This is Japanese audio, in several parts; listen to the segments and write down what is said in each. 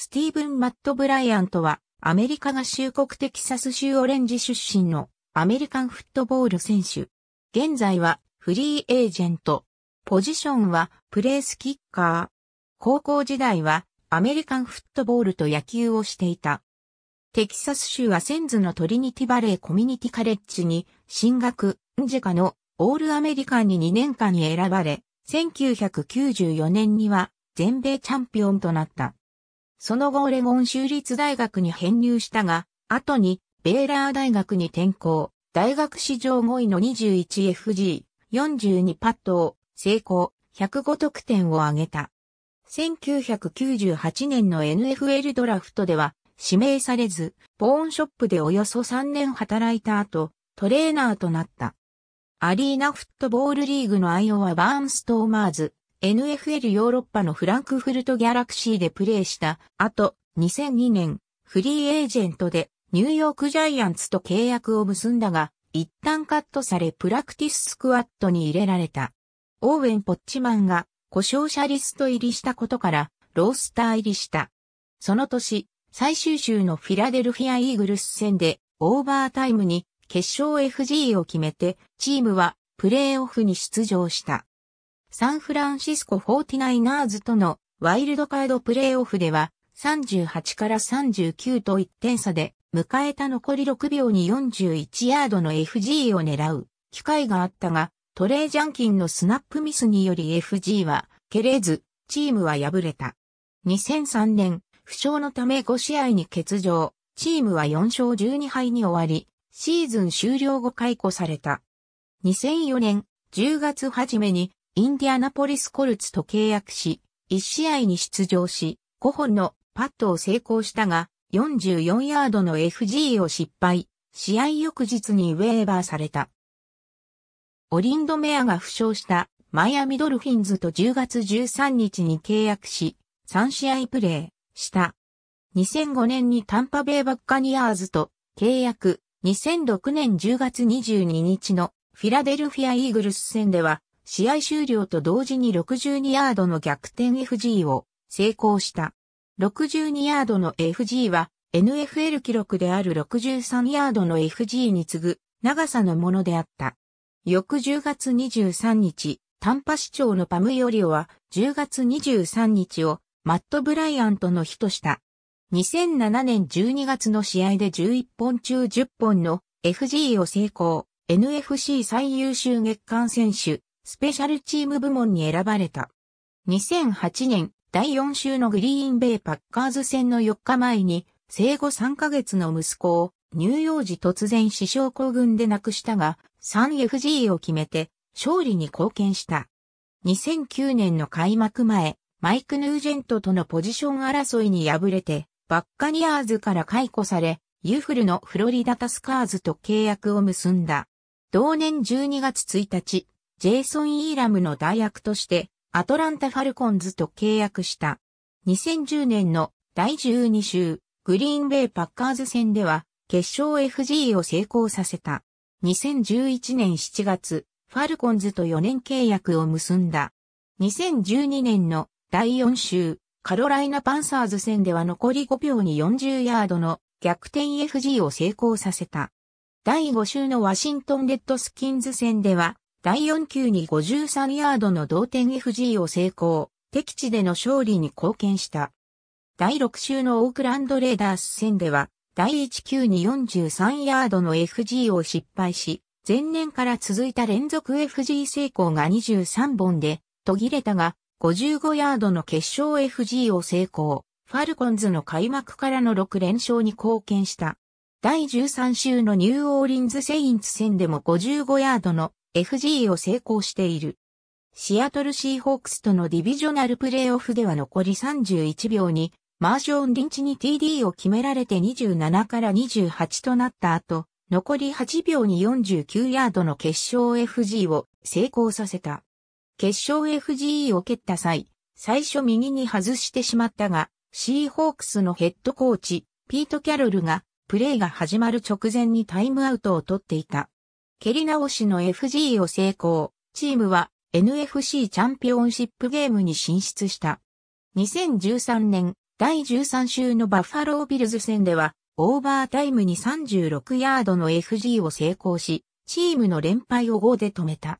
スティーブン・マット・ブライアントは、アメリカ合衆国テキサス州オレンジ出身のアメリカンフットボール選手。現在はフリーエージェント。ポジションはプレースキッカー。高校時代はアメリカンフットボールと野球をしていた。テキサス州はセンズのトリニティバレーコミュニティカレッジに進学、ンジェカのオールアメリカンに2年間に選ばれ、1994年には全米チャンピオンとなった。その後オレゴン州立大学に編入したが、後にベーラー大学に転校、大学史上5位の 21FG、42パットを成功、105得点を挙げた。1998年の NFL ドラフトでは指名されず、ポーンショップでおよそ3年働いた後、トレーナーとなった。アリーナフットボールリーグのアイオワ・バーンストーマーズ、NFL ヨーロッパのフランクフルトギャラクシーでプレーした後、2002年、フリーエージェントでニューヨークジャイアンツと契約を結んだが、一旦カットされプラクティススクワットに入れられた。オーウェン・ポッチマンが故障者リスト入りしたことからロースター入りした。その年、最終週のフィラデルフィア・イーグルス戦でオーバータイムに決勝 FG を決めてチームはプレーオフに出場した。サンフランシスコ 49ers とのワイルドカードプレイオフでは38から39と1点差で迎えた残り6秒に41ヤードの FG を狙う機会があったがトレイジャンキンのスナップミスにより FG は蹴れずチームは敗れた。2003年負傷のため5試合に欠場チームは4勝12敗に終わりシーズン終了後解雇された。2004年10月初めにインディアナポリスコルツと契約し、1試合に出場し、5本のパットを成功したが、44ヤードの FG を失敗、試合翌日にウェーバーされた。オリンドメアが負傷したマイアミドルフィンズと10月13日に契約し、3試合プレーした。2005年にタンパベイバッカニアーズと契約、2006年10月22日のフィラデルフィアイーグルス戦では試合終了と同時に62ヤードの逆転 FG を成功した。62ヤードの FG は NFL 記録である63ヤードの FG に次ぐ長さのものであった。翌10月23日、丹波市長のパムヨリオは10月23日をマット・ブライアントの日とした。2007年12月の試合で11本中10本の FG を成功、NFC 最優秀月間選手、スペシャルチーム部門に選ばれた。2008年、第4週のグリーンベイパッカーズ戦の4日前に、生後3ヶ月の息子を、乳幼児突然死傷後軍で亡くしたが、3FG を決めて、勝利に貢献した。2009年の開幕前、マイク・ヌージェントとのポジション争いに敗れて、バッカニアーズから解雇され、ユーフルのフロリダタスカーズと契約を結んだ。同年12月1日、ジェイソン・イーラムの代役として、アトランタ・ファルコンズと契約した。2010年の第12週、グリーンベイ・パッカーズ戦では、決勝 FG を成功させた。2011年7月、ファルコンズと4年契約を結んだ。2012年の第4週、カロライナ・パンサーズ戦では残り5秒に40ヤードの逆転 FG を成功させた。第5週のワシントン・レッドスキンズ戦では第4球に53ヤードの同点 FG を成功、敵地での勝利に貢献した。第6週のオークランドレーダース戦では、第1球に43ヤードの FG を失敗し、前年から続いた連続 FG 成功が23本で途切れたが、55ヤードの決勝 FG を成功。ファルコンズの開幕からの6連勝に貢献した。第13週のニューオーリンズ・セインツ戦でも55ヤードの FG を成功している。シアトルシーホークスとのディビジョナルプレイオフでは残り31秒に、マーション・リンチに TD を決められて27から28となった後、残り8秒に49ヤードの決勝 FG を成功させた。決勝 FG を蹴った際、最初右に外してしまったが、シーホークスのヘッドコーチ、ピート・キャロルが、プレーが始まる直前にタイムアウトを取っていた。蹴り直しの FG を成功、チームは NFC チャンピオンシップゲームに進出した。2013年第13週のバッファロービルズ戦では、オーバータイムに36ヤードの FG を成功し、チームの連敗を5で止めた。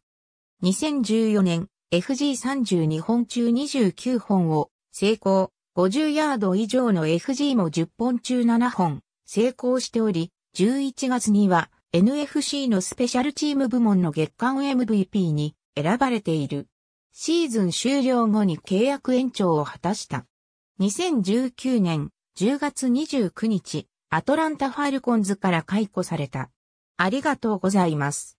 2014年、FG32 本中29本を成功、50ヤード以上の FG も10本中7本成功しており、11月には NFC のスペシャルチーム部門の月間 MVP に選ばれている。シーズン終了後に契約延長を果たした。2019年10月29日、アトランタ・ファルコンズから解雇された。ありがとうございます。